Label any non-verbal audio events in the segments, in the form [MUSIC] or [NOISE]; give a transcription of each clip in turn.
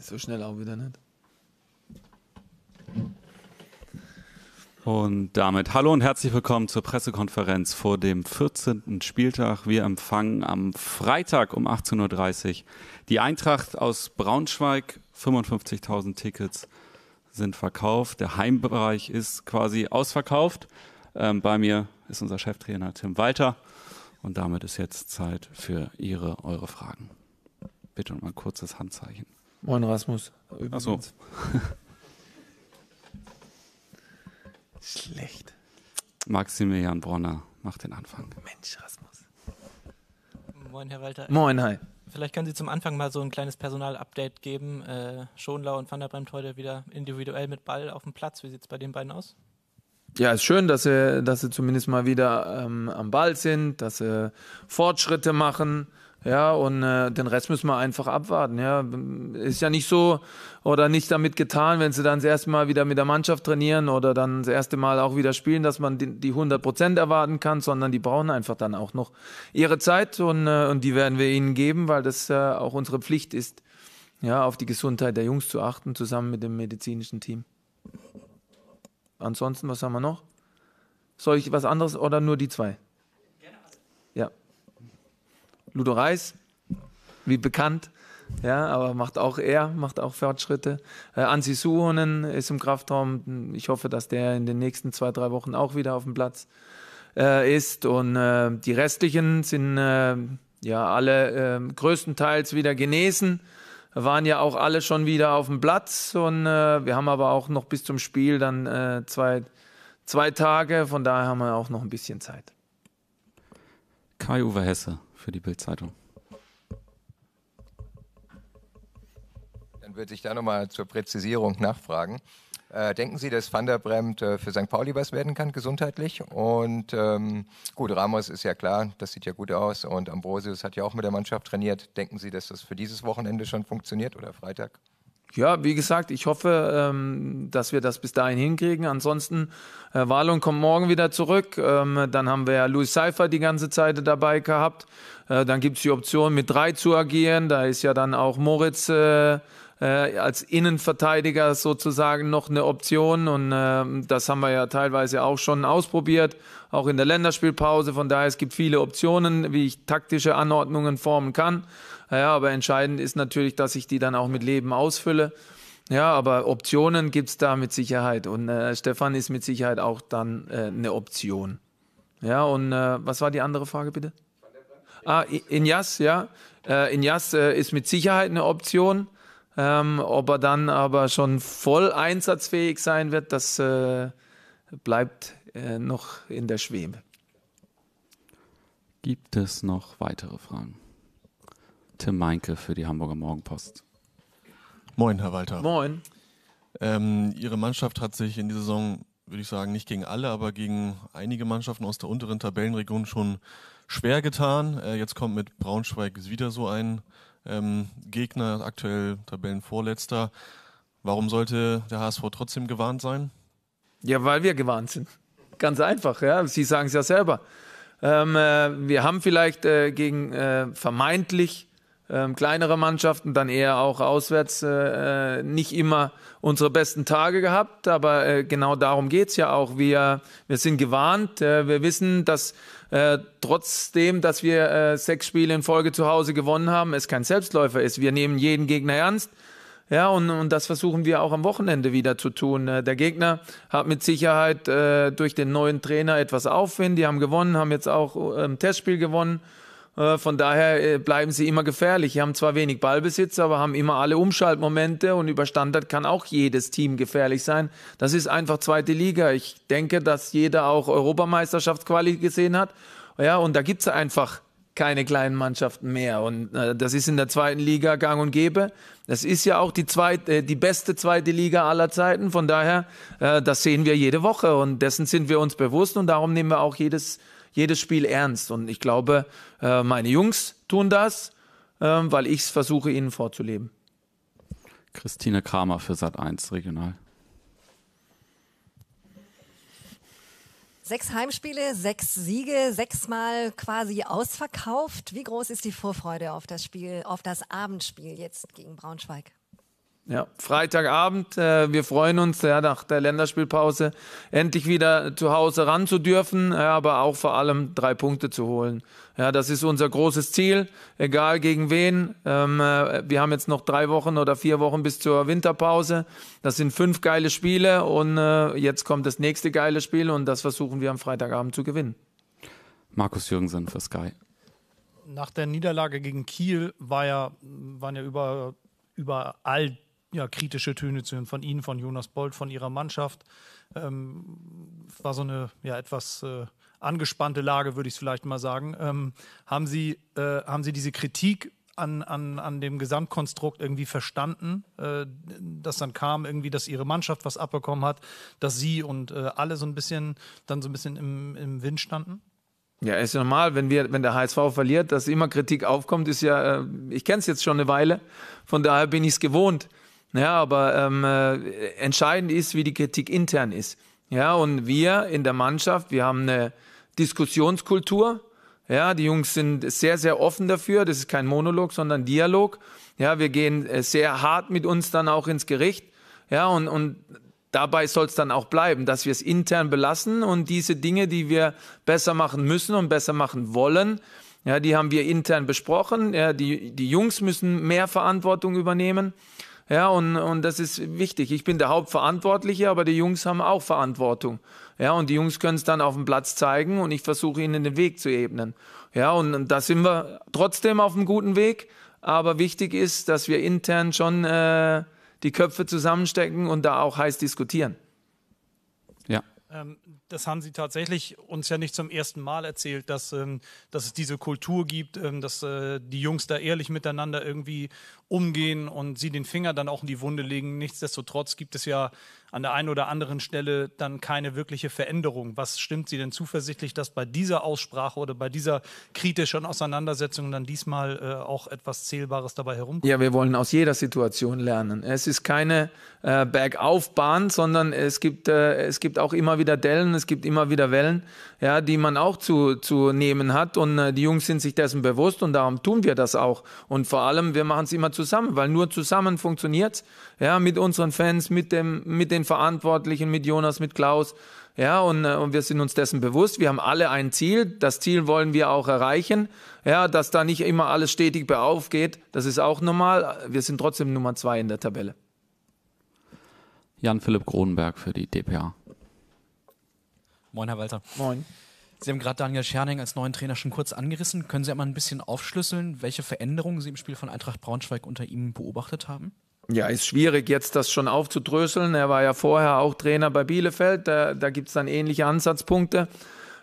So schnell auch wieder nicht. Und damit hallo und herzlich willkommen zur Pressekonferenz vor dem 14. Spieltag. Wir empfangen am Freitag um 18.30 Uhr die Eintracht aus Braunschweig. 55.000 Tickets sind verkauft. Der Heimbereich ist quasi ausverkauft. Ähm, bei mir ist unser Cheftrainer Tim Walter. Und damit ist jetzt Zeit für Ihre, eure Fragen. Bitte mal ein kurzes Handzeichen. Moin Rasmus. Übrigens. Ach so. [LAUGHS] Schlecht. Maximilian Bronner macht den Anfang. Mensch, Rasmus. Moin, Herr Walter. Moin, hi. Vielleicht können Sie zum Anfang mal so ein kleines Personal-Update geben. Äh, Schonlau und Van der Bremt heute wieder individuell mit Ball auf dem Platz. Wie sieht es bei den beiden aus? Ja, ist schön, dass sie, dass sie zumindest mal wieder ähm, am Ball sind, dass sie Fortschritte machen. Ja, und äh, den Rest müssen wir einfach abwarten. Ja. Ist ja nicht so oder nicht damit getan, wenn sie dann das erste Mal wieder mit der Mannschaft trainieren oder dann das erste Mal auch wieder spielen, dass man die, die 100 Prozent erwarten kann, sondern die brauchen einfach dann auch noch ihre Zeit und, äh, und die werden wir ihnen geben, weil das äh, auch unsere Pflicht ist, ja, auf die Gesundheit der Jungs zu achten, zusammen mit dem medizinischen Team. Ansonsten, was haben wir noch? Soll ich was anderes oder nur die zwei? Ludo Reis, wie bekannt, ja, aber macht auch er, macht auch Fortschritte. Äh, Ansi Suhonen ist im Kraftraum. Ich hoffe, dass der in den nächsten zwei, drei Wochen auch wieder auf dem Platz äh, ist. Und äh, die restlichen sind äh, ja alle ähm, größtenteils wieder genesen. Waren ja auch alle schon wieder auf dem Platz. Und äh, wir haben aber auch noch bis zum Spiel dann äh, zwei, zwei Tage. Von daher haben wir auch noch ein bisschen Zeit. Kai-Uwe Hesse für die Bildzeitung. Dann würde ich da nochmal zur Präzisierung nachfragen. Äh, denken Sie, dass Van der Bremt äh, für St. Pauli was werden kann, gesundheitlich? Und ähm, gut, Ramos ist ja klar, das sieht ja gut aus. Und Ambrosius hat ja auch mit der Mannschaft trainiert. Denken Sie, dass das für dieses Wochenende schon funktioniert oder Freitag? ja, wie gesagt, ich hoffe, ähm, dass wir das bis dahin hinkriegen. Ansonsten, äh, Walon kommt morgen wieder zurück. Ähm, dann haben wir ja Louis Seifer die ganze Zeit dabei gehabt. Äh, dann gibt es die Option, mit drei zu agieren. Da ist ja dann auch Moritz äh, äh, als Innenverteidiger sozusagen noch eine Option. Und ähm, das haben wir ja teilweise auch schon ausprobiert, auch in der Länderspielpause. Von daher, es gibt viele Optionen, wie ich taktische Anordnungen formen kann. Ja, aber entscheidend ist natürlich, dass ich die dann auch mit Leben ausfülle. Ja, aber Optionen gibt es da mit Sicherheit. Und äh, Stefan ist mit Sicherheit auch dann äh, eine Option. Ja, und äh, was war die andere Frage bitte? Ah, Injas, ja. Äh, Injas äh, ist mit Sicherheit eine Option. Ähm, ob er dann aber schon voll einsatzfähig sein wird, das äh, bleibt äh, noch in der Schwebe. Gibt es noch weitere Fragen? Tim Meinke für die Hamburger Morgenpost. Moin, Herr Walter. Moin. Ähm, Ihre Mannschaft hat sich in dieser Saison, würde ich sagen, nicht gegen alle, aber gegen einige Mannschaften aus der unteren Tabellenregion schon schwer getan. Äh, jetzt kommt mit Braunschweig wieder so ein ähm, Gegner, aktuell Tabellenvorletzter. Warum sollte der HSV trotzdem gewarnt sein? Ja, weil wir gewarnt sind. Ganz einfach, ja. Sie sagen es ja selber. Ähm, äh, wir haben vielleicht äh, gegen äh, vermeintlich ähm, kleinere Mannschaften, dann eher auch auswärts äh, äh, nicht immer unsere besten Tage gehabt. Aber äh, genau darum geht es ja auch. Wir, wir sind gewarnt. Äh, wir wissen, dass äh, trotzdem, dass wir äh, sechs Spiele in Folge zu Hause gewonnen haben, es kein Selbstläufer ist. Wir nehmen jeden Gegner ernst. Ja, und, und das versuchen wir auch am Wochenende wieder zu tun. Äh, der Gegner hat mit Sicherheit äh, durch den neuen Trainer etwas Aufwind. Die haben gewonnen, haben jetzt auch äh, ein Testspiel gewonnen. Äh, von daher äh, bleiben sie immer gefährlich. Sie haben zwar wenig Ballbesitz, aber haben immer alle Umschaltmomente und über Standard kann auch jedes Team gefährlich sein. Das ist einfach zweite Liga. Ich denke, dass jeder auch Europameisterschaftsquali gesehen hat. Ja, und da gibt es einfach keine kleinen Mannschaften mehr. Und äh, das ist in der zweiten Liga gang und gäbe. Das ist ja auch die, zweite, äh, die beste zweite Liga aller Zeiten. Von daher, äh, das sehen wir jede Woche und dessen sind wir uns bewusst und darum nehmen wir auch jedes jedes Spiel ernst. Und ich glaube, äh, meine Jungs tun das, ähm, weil ich es versuche, ihnen vorzuleben. Christine Kramer für Sat 1 regional. Sechs Heimspiele, sechs Siege, sechsmal quasi ausverkauft. Wie groß ist die Vorfreude auf das Spiel, auf das Abendspiel jetzt gegen Braunschweig? Ja, Freitagabend. Äh, wir freuen uns, ja, nach der Länderspielpause endlich wieder zu Hause ran zu dürfen, ja, aber auch vor allem drei Punkte zu holen. Ja, das ist unser großes Ziel, egal gegen wen. Ähm, äh, wir haben jetzt noch drei Wochen oder vier Wochen bis zur Winterpause. Das sind fünf geile Spiele und äh, jetzt kommt das nächste geile Spiel und das versuchen wir am Freitagabend zu gewinnen. Markus Jürgensen für Sky. Nach der Niederlage gegen Kiel war ja, waren ja über, überall ja, kritische Töne zu hören von Ihnen, von Jonas Bold, von Ihrer Mannschaft. Ähm, war so eine ja, etwas äh, angespannte Lage, würde ich es vielleicht mal sagen. Ähm, haben, Sie, äh, haben Sie diese Kritik an, an, an dem Gesamtkonstrukt irgendwie verstanden, äh, dass dann kam irgendwie, dass Ihre Mannschaft was abbekommen hat, dass Sie und äh, alle so ein bisschen dann so ein bisschen im, im Wind standen? Ja, ist normal, wenn wir, wenn der HSV verliert, dass immer Kritik aufkommt, ist ja, äh, ich kenne es jetzt schon eine Weile, von daher bin ich es gewohnt. Ja, aber ähm, äh, entscheidend ist, wie die Kritik intern ist. Ja, und wir in der Mannschaft, wir haben eine Diskussionskultur. Ja, die Jungs sind sehr, sehr offen dafür. Das ist kein Monolog, sondern Dialog. Ja, wir gehen äh, sehr hart mit uns dann auch ins Gericht. Ja, und, und dabei soll es dann auch bleiben, dass wir es intern belassen und diese Dinge, die wir besser machen müssen und besser machen wollen, ja, die haben wir intern besprochen. Ja, die, die Jungs müssen mehr Verantwortung übernehmen. Ja, und, und das ist wichtig. Ich bin der Hauptverantwortliche, aber die Jungs haben auch Verantwortung. Ja, und die Jungs können es dann auf dem Platz zeigen und ich versuche ihnen den Weg zu ebnen. Ja, und, und da sind wir trotzdem auf einem guten Weg. Aber wichtig ist, dass wir intern schon äh, die Köpfe zusammenstecken und da auch heiß diskutieren. Ähm, das haben Sie tatsächlich uns ja nicht zum ersten Mal erzählt, dass, ähm, dass es diese Kultur gibt, ähm, dass äh, die Jungs da ehrlich miteinander irgendwie umgehen und sie den Finger dann auch in die Wunde legen. Nichtsdestotrotz gibt es ja an der einen oder anderen Stelle dann keine wirkliche Veränderung. Was stimmt Sie denn zuversichtlich, dass bei dieser Aussprache oder bei dieser kritischen Auseinandersetzung dann diesmal äh, auch etwas Zählbares dabei herumkommt? Ja, wir wollen aus jeder Situation lernen. Es ist keine äh, Bergaufbahn, sondern es gibt, äh, es gibt auch immer wieder Dellen, es gibt immer wieder Wellen, ja, die man auch zu, zu nehmen hat. Und äh, die Jungs sind sich dessen bewusst und darum tun wir das auch. Und vor allem, wir machen es immer zusammen, weil nur zusammen funktioniert es. Ja, mit unseren Fans, mit, dem, mit den den Verantwortlichen, mit Jonas, mit Klaus. Ja, und, äh, und wir sind uns dessen bewusst. Wir haben alle ein Ziel. Das Ziel wollen wir auch erreichen. Ja, dass da nicht immer alles stetig bergauf geht, das ist auch normal. Wir sind trotzdem Nummer zwei in der Tabelle. Jan-Philipp Kronenberg für die DPA. Moin, Herr Walter. Moin. Sie haben gerade Daniel Scherning als neuen Trainer schon kurz angerissen. Können Sie einmal ein bisschen aufschlüsseln, welche Veränderungen Sie im Spiel von Eintracht Braunschweig unter ihm beobachtet haben? Ja, ist schwierig jetzt das schon aufzudröseln. Er war ja vorher auch Trainer bei Bielefeld, da, da gibt es dann ähnliche Ansatzpunkte.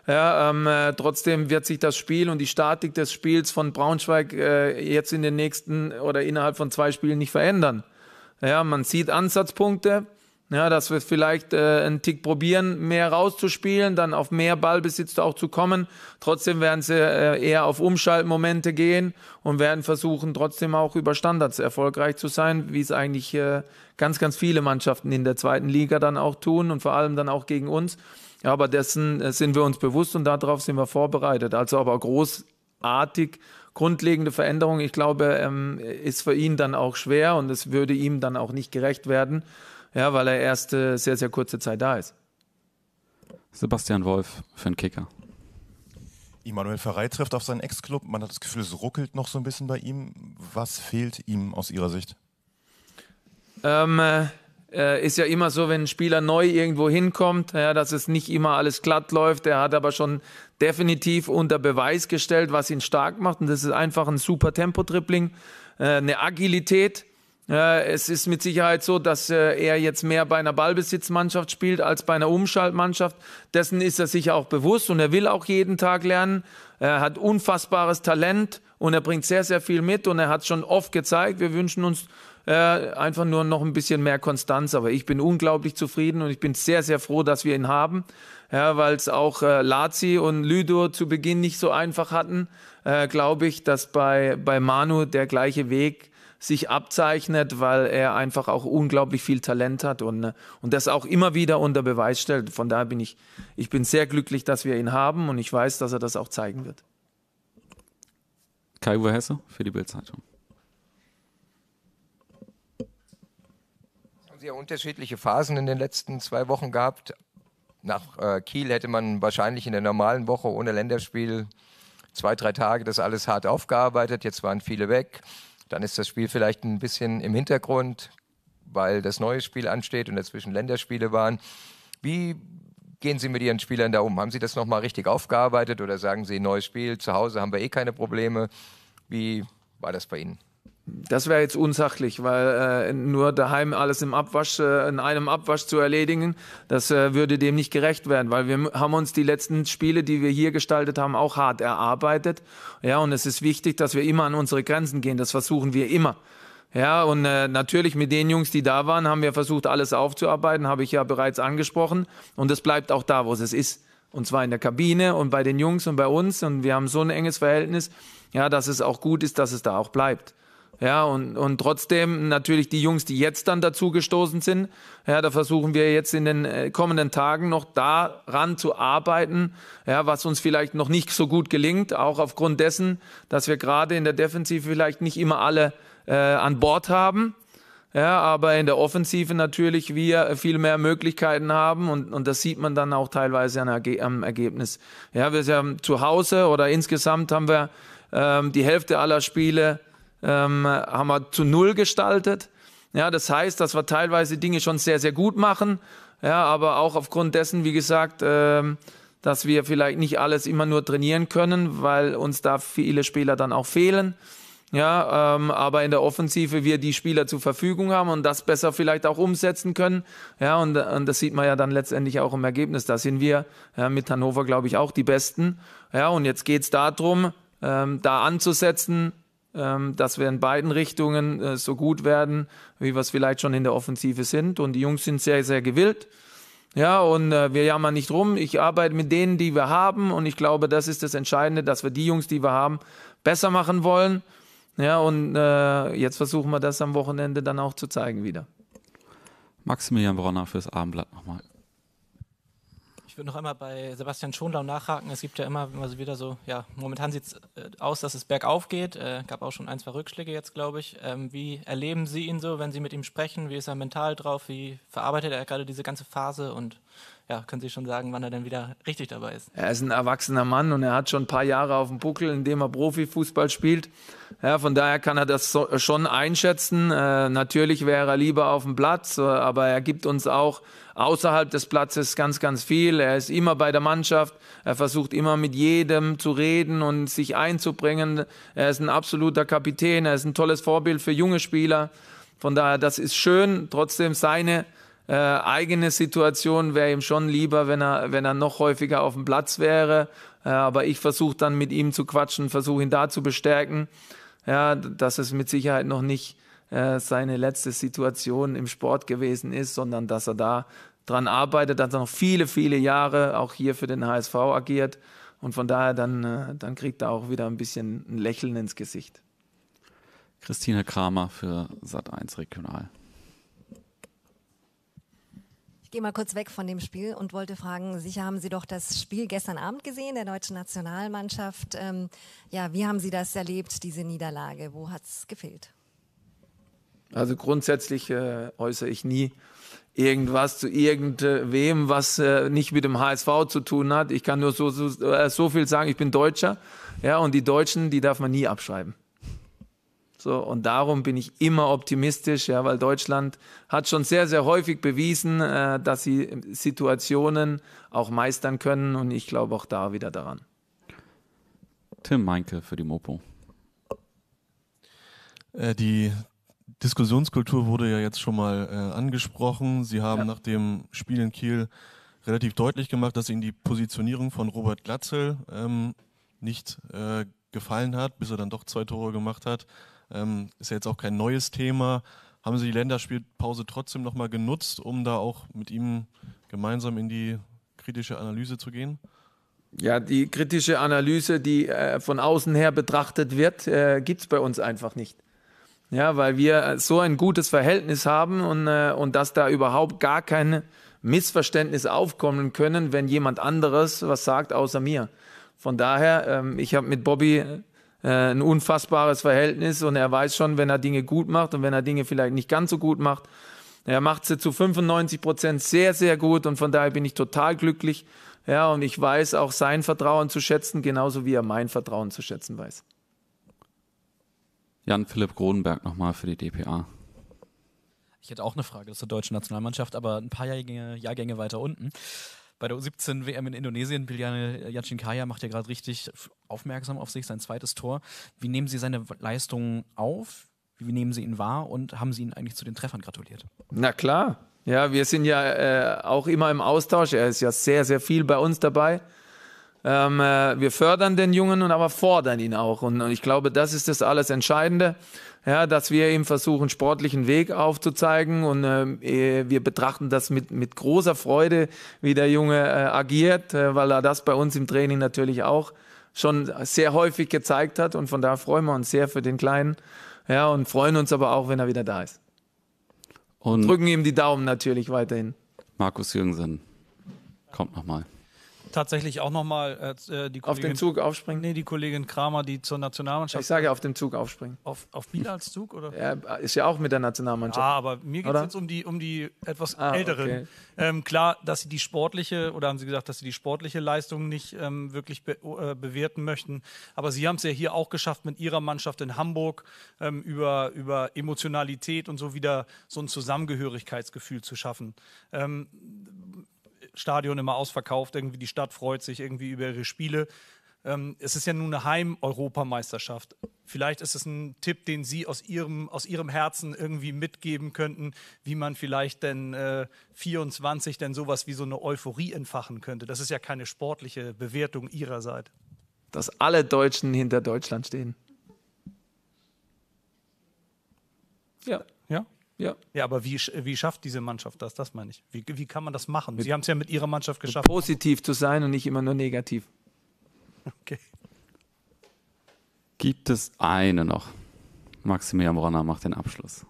Ja, ähm, äh, trotzdem wird sich das Spiel und die Statik des Spiels von Braunschweig äh, jetzt in den nächsten oder innerhalb von zwei Spielen nicht verändern. Ja, man sieht Ansatzpunkte, ja, dass wir vielleicht äh, einen Tick probieren, mehr rauszuspielen, dann auf mehr Ballbesitz auch zu kommen. Trotzdem werden sie äh, eher auf Umschaltmomente gehen und werden versuchen, trotzdem auch über Standards erfolgreich zu sein, wie es eigentlich äh, ganz, ganz viele Mannschaften in der zweiten Liga dann auch tun und vor allem dann auch gegen uns. Ja, aber dessen äh, sind wir uns bewusst und darauf sind wir vorbereitet. Also aber großartig grundlegende Veränderung, ich glaube, ähm, ist für ihn dann auch schwer und es würde ihm dann auch nicht gerecht werden. Ja, weil er erst äh, sehr, sehr kurze Zeit da ist. Sebastian Wolf für den Kicker. Immanuel Ferrei trifft auf seinen Ex-Club. Man hat das Gefühl, es ruckelt noch so ein bisschen bei ihm. Was fehlt ihm aus Ihrer Sicht? Ähm, äh, äh, ist ja immer so, wenn ein Spieler neu irgendwo hinkommt, ja, dass es nicht immer alles glatt läuft. Er hat aber schon definitiv unter Beweis gestellt, was ihn stark macht. Und das ist einfach ein super Tempo-Dribbling, äh, eine Agilität es ist mit Sicherheit so, dass äh, er jetzt mehr bei einer Ballbesitzmannschaft spielt als bei einer Umschaltmannschaft. Dessen ist er sich auch bewusst und er will auch jeden Tag lernen. Er hat unfassbares Talent und er bringt sehr, sehr viel mit und er hat schon oft gezeigt, wir wünschen uns äh, einfach nur noch ein bisschen mehr Konstanz. Aber ich bin unglaublich zufrieden und ich bin sehr, sehr froh, dass wir ihn haben, ja, weil es auch äh, Lazi und Lüdur zu Beginn nicht so einfach hatten. Äh, Glaube ich, dass bei, bei Manu der gleiche Weg sich abzeichnet, weil er einfach auch unglaublich viel Talent hat und, äh, und das auch immer wieder unter Beweis stellt. Von daher bin ich, ich bin sehr glücklich, dass wir ihn haben und ich weiß, dass er das auch zeigen wird. Kai-Uwe Hesse für die Bildzeitung. Es haben Sehr unterschiedliche Phasen in den letzten zwei Wochen gehabt. Nach äh, Kiel hätte man wahrscheinlich in der normalen Woche ohne Länderspiel zwei, drei Tage das alles hart aufgearbeitet. Jetzt waren viele weg. Dann ist das Spiel vielleicht ein bisschen im Hintergrund, weil das neue Spiel ansteht und dazwischen Länderspiele waren. Wie gehen Sie mit Ihren Spielern da um? Haben Sie das nochmal richtig aufgearbeitet oder sagen Sie, neues Spiel, zu Hause haben wir eh keine Probleme? Wie war das bei Ihnen? Das wäre jetzt unsachlich, weil äh, nur daheim alles im Abwasch, äh, in einem Abwasch zu erledigen, das äh, würde dem nicht gerecht werden, weil wir haben uns die letzten Spiele, die wir hier gestaltet haben, auch hart erarbeitet. Ja, und es ist wichtig, dass wir immer an unsere Grenzen gehen. Das versuchen wir immer. Ja, und äh, natürlich mit den Jungs, die da waren, haben wir versucht, alles aufzuarbeiten, habe ich ja bereits angesprochen. Und es bleibt auch da, wo es ist. Und zwar in der Kabine und bei den Jungs und bei uns. Und wir haben so ein enges Verhältnis, ja, dass es auch gut ist, dass es da auch bleibt. Ja, und, und trotzdem natürlich die Jungs, die jetzt dann dazu gestoßen sind, ja, da versuchen wir jetzt in den äh, kommenden Tagen noch daran zu arbeiten, ja, was uns vielleicht noch nicht so gut gelingt, auch aufgrund dessen, dass wir gerade in der Defensive vielleicht nicht immer alle äh, an Bord haben. Ja, aber in der Offensive natürlich wir äh, viel mehr Möglichkeiten haben und, und das sieht man dann auch teilweise an, am Ergebnis. Ja, wir haben zu Hause oder insgesamt haben wir ähm, die Hälfte aller Spiele ähm, haben wir zu null gestaltet. Ja, das heißt, dass wir teilweise Dinge schon sehr, sehr gut machen. Ja, aber auch aufgrund dessen, wie gesagt, ähm, dass wir vielleicht nicht alles immer nur trainieren können, weil uns da viele Spieler dann auch fehlen. Ja, ähm, aber in der Offensive wir die Spieler zur Verfügung haben und das besser vielleicht auch umsetzen können. Ja, und, und das sieht man ja dann letztendlich auch im Ergebnis. Da sind wir ja, mit Hannover, glaube ich, auch die Besten. Ja, und jetzt geht es darum, ähm, da anzusetzen, ähm, dass wir in beiden Richtungen äh, so gut werden, wie wir es vielleicht schon in der Offensive sind. Und die Jungs sind sehr, sehr gewillt. Ja, und äh, wir jammern nicht rum. Ich arbeite mit denen, die wir haben. Und ich glaube, das ist das Entscheidende, dass wir die Jungs, die wir haben, besser machen wollen. Ja, und äh, jetzt versuchen wir das am Wochenende dann auch zu zeigen wieder. Maximilian Bronner fürs Abendblatt nochmal ich würde noch einmal bei Sebastian Schonlau nachhaken. Es gibt ja immer also wieder so, ja, momentan sieht es äh, aus, dass es bergauf geht. Äh, gab auch schon ein, zwei Rückschläge jetzt, glaube ich. Ähm, wie erleben Sie ihn so, wenn Sie mit ihm sprechen? Wie ist er mental drauf? Wie verarbeitet er gerade diese ganze Phase? Und ja, können Sie schon sagen, wann er denn wieder richtig dabei ist? Er ist ein erwachsener Mann und er hat schon ein paar Jahre auf dem Buckel, in dem er Profifußball spielt. Ja, von daher kann er das so, äh, schon einschätzen. Äh, natürlich wäre er lieber auf dem Platz, äh, aber er gibt uns auch außerhalb des Platzes ganz, ganz viel. Er ist immer bei der Mannschaft. Er versucht immer mit jedem zu reden und sich einzubringen. Er ist ein absoluter Kapitän. Er ist ein tolles Vorbild für junge Spieler. Von daher, das ist schön. Trotzdem seine äh, eigene Situation wäre ihm schon lieber, wenn er, wenn er noch häufiger auf dem Platz wäre. Äh, aber ich versuche dann mit ihm zu quatschen, versuche ihn da zu bestärken ja, dass es mit Sicherheit noch nicht äh, seine letzte Situation im Sport gewesen ist, sondern dass er da dran arbeitet, dass er noch viele, viele Jahre auch hier für den HSV agiert. Und von daher dann, äh, dann kriegt er auch wieder ein bisschen ein Lächeln ins Gesicht. Christine Kramer für Sat1 Regional. Ich gehe mal kurz weg von dem Spiel und wollte fragen, sicher haben Sie doch das Spiel gestern Abend gesehen, der deutschen Nationalmannschaft. Ähm, ja, wie haben Sie das erlebt, diese Niederlage? Wo hat es gefehlt? Also grundsätzlich äh, äußere ich nie irgendwas zu irgendwem, was äh, nicht mit dem HSV zu tun hat. Ich kann nur so, so, äh, so viel sagen, ich bin Deutscher. Ja, und die Deutschen, die darf man nie abschreiben. So, und darum bin ich immer optimistisch, ja, weil Deutschland hat schon sehr, sehr häufig bewiesen, äh, dass sie äh, Situationen auch meistern können und ich glaube auch da wieder daran. Tim Meinke für die Mopo. Äh, die Diskussionskultur wurde ja jetzt schon mal äh, angesprochen. Sie haben ja. nach dem Spiel in Kiel relativ deutlich gemacht, dass Ihnen die Positionierung von Robert Glatzel ähm, nicht äh, gefallen hat, bis er dann doch zwei Tore gemacht hat. Ähm, ist ja jetzt auch kein neues Thema. Haben Sie die Länderspielpause trotzdem nochmal genutzt, um da auch mit ihm gemeinsam in die kritische Analyse zu gehen? Ja, die kritische Analyse, die äh, von außen her betrachtet wird, äh, gibt es bei uns einfach nicht. Ja, weil wir äh, so ein gutes Verhältnis haben und, äh, und dass da überhaupt gar kein Missverständnis aufkommen können, wenn jemand anderes was sagt außer mir. Von daher, ähm, ich habe mit Bobby äh, ein unfassbares Verhältnis und er weiß schon, wenn er Dinge gut macht und wenn er Dinge vielleicht nicht ganz so gut macht. Er macht sie zu 95 Prozent sehr, sehr gut und von daher bin ich total glücklich. Ja, und ich weiß auch sein Vertrauen zu schätzen, genauso wie er mein Vertrauen zu schätzen weiß. Jan-Philipp Grodenberg nochmal für die DPA. Ich hätte auch eine Frage zur deutschen Nationalmannschaft, aber ein paar Jahrgänge, Jahrgänge weiter unten bei der U17-WM in Indonesien, Biljane Jacinkaya macht ja gerade richtig aufmerksam auf sich, sein zweites Tor. Wie nehmen Sie seine Leistungen auf? Wie nehmen Sie ihn wahr und haben Sie ihn eigentlich zu den Treffern gratuliert? Na klar. Ja, wir sind ja äh, auch immer im Austausch. Er ist ja sehr, sehr viel bei uns dabei. Ähm, äh, wir fördern den Jungen und aber fordern ihn auch. Und, und ich glaube, das ist das alles Entscheidende, ja, dass wir ihm versuchen, sportlichen Weg aufzuzeigen. Und ähm, äh, wir betrachten das mit, mit großer Freude, wie der Junge äh, agiert, äh, weil er das bei uns im Training natürlich auch schon sehr häufig gezeigt hat. Und von daher freuen wir uns sehr für den Kleinen. Ja, und freuen uns aber auch, wenn er wieder da ist. Und drücken ihm die Daumen natürlich weiterhin. Markus Jürgensen kommt nochmal tatsächlich auch nochmal äh, äh, die Kollegin, Auf den Zug aufspringen? Nee, die Kollegin Kramer, die zur Nationalmannschaft. Ich sage auf dem Zug aufspringen. Auf, auf Bilals Zug? Oder? Ja, ist ja auch mit der Nationalmannschaft. Ah, aber mir geht es jetzt um die, um die etwas ah, Älteren. Okay. Ähm, klar, dass sie die sportliche, oder haben sie gesagt, dass sie die sportliche Leistung nicht ähm, wirklich be oh, äh, bewerten möchten. Aber sie haben es ja hier auch geschafft, mit ihrer Mannschaft in Hamburg ähm, über, über Emotionalität und so wieder so ein Zusammengehörigkeitsgefühl zu schaffen. Ähm, Stadion immer ausverkauft, irgendwie die Stadt freut sich irgendwie über ihre Spiele. Ähm, es ist ja nun eine Heim-Europameisterschaft. Vielleicht ist es ein Tipp, den Sie aus Ihrem, aus Ihrem Herzen irgendwie mitgeben könnten, wie man vielleicht denn äh, 24 denn sowas wie so eine Euphorie entfachen könnte. Das ist ja keine sportliche Bewertung Ihrerseits. Dass alle Deutschen hinter Deutschland stehen. Ja. Ja, ja. ja, aber wie, wie schafft diese Mannschaft das? Das meine ich. Wie, wie kann man das machen? Sie haben es ja mit Ihrer Mannschaft geschafft. Positiv zu sein und nicht immer nur negativ. Okay. Gibt es eine noch? Maximilian Bronner macht den Abschluss.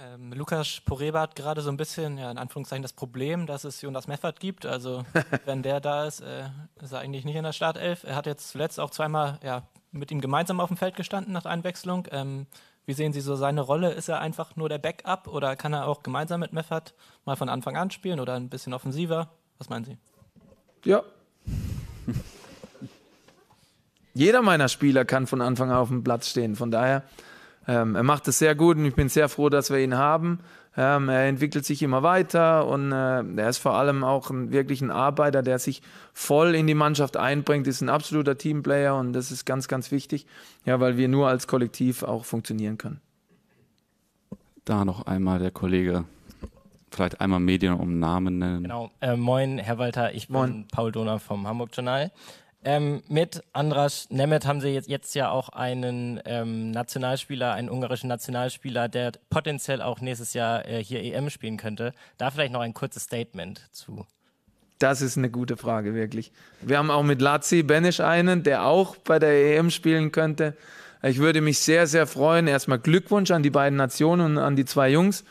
Ähm, Lukas Poreba hat gerade so ein bisschen, ja, in Anführungszeichen, das Problem, dass es Jonas Meffert gibt. Also, [LAUGHS] wenn der da ist, äh, ist er eigentlich nicht in der Startelf. Er hat jetzt zuletzt auch zweimal ja, mit ihm gemeinsam auf dem Feld gestanden nach Einwechslung. Ähm, wie sehen Sie so seine Rolle? Ist er einfach nur der Backup oder kann er auch gemeinsam mit Meffert mal von Anfang an spielen oder ein bisschen offensiver? Was meinen Sie? Ja. [LAUGHS] Jeder meiner Spieler kann von Anfang an auf dem Platz stehen. Von daher, ähm, er macht es sehr gut und ich bin sehr froh, dass wir ihn haben. Ähm, er entwickelt sich immer weiter und äh, er ist vor allem auch ein, wirklich ein Arbeiter, der sich voll in die Mannschaft einbringt, ist ein absoluter Teamplayer und das ist ganz, ganz wichtig, ja, weil wir nur als Kollektiv auch funktionieren können. Da noch einmal der Kollege vielleicht einmal Medien um Namen nennen. Genau. Äh, moin, Herr Walter, ich moin. bin Paul Dohner vom Hamburg Journal. Ähm, mit Andras Nemeth haben sie jetzt, jetzt ja auch einen ähm, Nationalspieler, einen ungarischen Nationalspieler, der potenziell auch nächstes Jahr äh, hier EM spielen könnte. Da vielleicht noch ein kurzes Statement zu. Das ist eine gute Frage, wirklich. Wir haben auch mit Lazi Benisch einen, der auch bei der EM spielen könnte. Ich würde mich sehr, sehr freuen. Erstmal Glückwunsch an die beiden Nationen und an die zwei Jungs.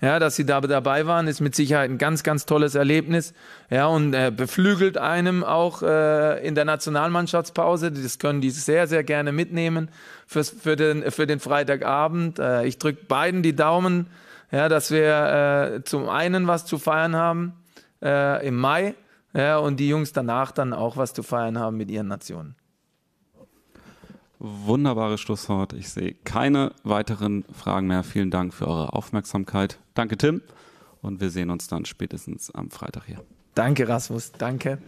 Ja, dass sie da dabei waren, ist mit Sicherheit ein ganz, ganz tolles Erlebnis. Ja, und äh, beflügelt einem auch äh, in der Nationalmannschaftspause. Das können die sehr, sehr gerne mitnehmen fürs, für, den, für den Freitagabend. Äh, ich drücke beiden die Daumen, ja, dass wir äh, zum einen was zu feiern haben äh, im Mai ja, und die Jungs danach dann auch was zu feiern haben mit ihren Nationen. Wunderbares Schlusswort. Ich sehe keine weiteren Fragen mehr. Vielen Dank für eure Aufmerksamkeit. Danke, Tim. Und wir sehen uns dann spätestens am Freitag hier. Danke, Rasmus. Danke.